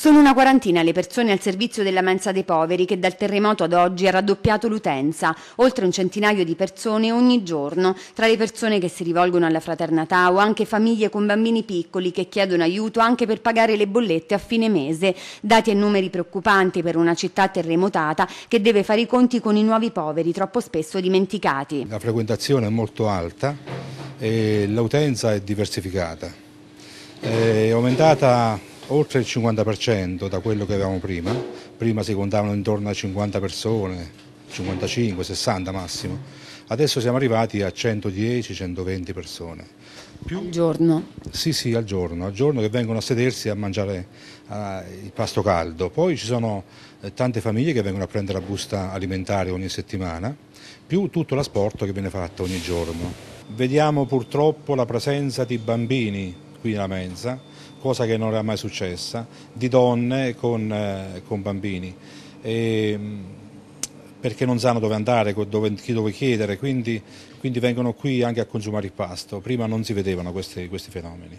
Sono una quarantina le persone al servizio della mensa dei poveri che dal terremoto ad oggi ha raddoppiato l'utenza, oltre un centinaio di persone ogni giorno, tra le persone che si rivolgono alla fraternità o anche famiglie con bambini piccoli che chiedono aiuto anche per pagare le bollette a fine mese, dati e numeri preoccupanti per una città terremotata che deve fare i conti con i nuovi poveri troppo spesso dimenticati. La frequentazione è molto alta e l'utenza è diversificata. È aumentata oltre il 50% da quello che avevamo prima, prima si contavano intorno a 50 persone, 55, 60 massimo, adesso siamo arrivati a 110, 120 persone. Più? Al giorno? Sì, sì, al giorno, al giorno che vengono a sedersi a mangiare eh, il pasto caldo. Poi ci sono eh, tante famiglie che vengono a prendere la busta alimentare ogni settimana, più tutto l'asporto che viene fatto ogni giorno. Vediamo purtroppo la presenza di bambini qui nella mensa, cosa che non era mai successa, di donne con, eh, con bambini. E, mm, perché non sanno dove andare, dove, dove chiedere, quindi, quindi, vengono qui anche a consumare il pasto. Prima non si vedevano questi, questi fenomeni.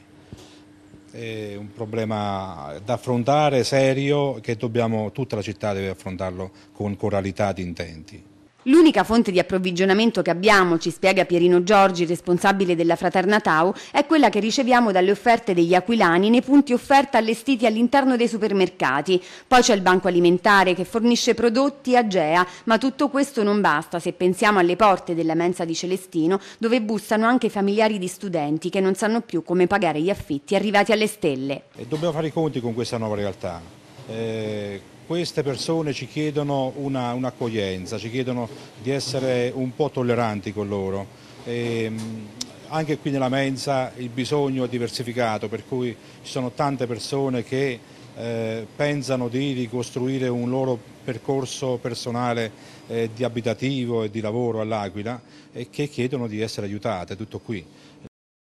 È un problema da affrontare, serio, che dobbiamo, tutta la città deve affrontarlo con coralità di intenti. L'unica fonte di approvvigionamento che abbiamo, ci spiega Pierino Giorgi, responsabile della Fraterna Tau, è quella che riceviamo dalle offerte degli aquilani nei punti offerta allestiti all'interno dei supermercati. Poi c'è il banco alimentare che fornisce prodotti a Gea, ma tutto questo non basta se pensiamo alle porte della mensa di Celestino, dove bussano anche i familiari di studenti che non sanno più come pagare gli affitti arrivati alle stelle. E dobbiamo fare i conti con questa nuova realtà eh, queste persone ci chiedono un'accoglienza, un ci chiedono di essere un po' tolleranti con loro. E, ehm, anche qui nella mensa il bisogno è diversificato, per cui ci sono tante persone che eh, pensano di ricostruire un loro percorso personale eh, di abitativo e di lavoro all'Aquila e che chiedono di essere aiutate, tutto qui.